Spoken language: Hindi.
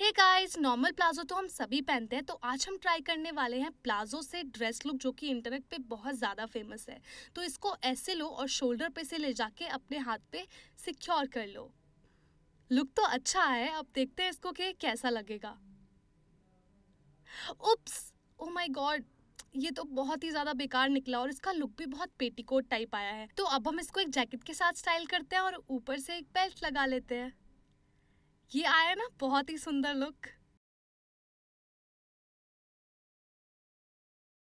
हे गाइस नॉर्मल प्लाजो तो हम सभी पहनते हैं तो आज हम ट्राई करने वाले हैं प्लाजो से ड्रेस लुक जो कि इंटरनेट पे बहुत ज़्यादा फेमस है तो इसको ऐसे लो और शोल्डर पे से ले जाके अपने हाथ पे सिक्योर कर लो लुक तो अच्छा है अब देखते हैं इसको कि कैसा लगेगा उप्स ओ माई गॉड ये तो बहुत ही ज़्यादा बेकार निकला और इसका लुक भी बहुत पेटीकोट टाइप आया है तो अब हम इसको एक जैकेट के साथ स्टाइल करते हैं और ऊपर से एक बेल्ट लगा लेते हैं ये आया ना बहुत ही सुंदर लुक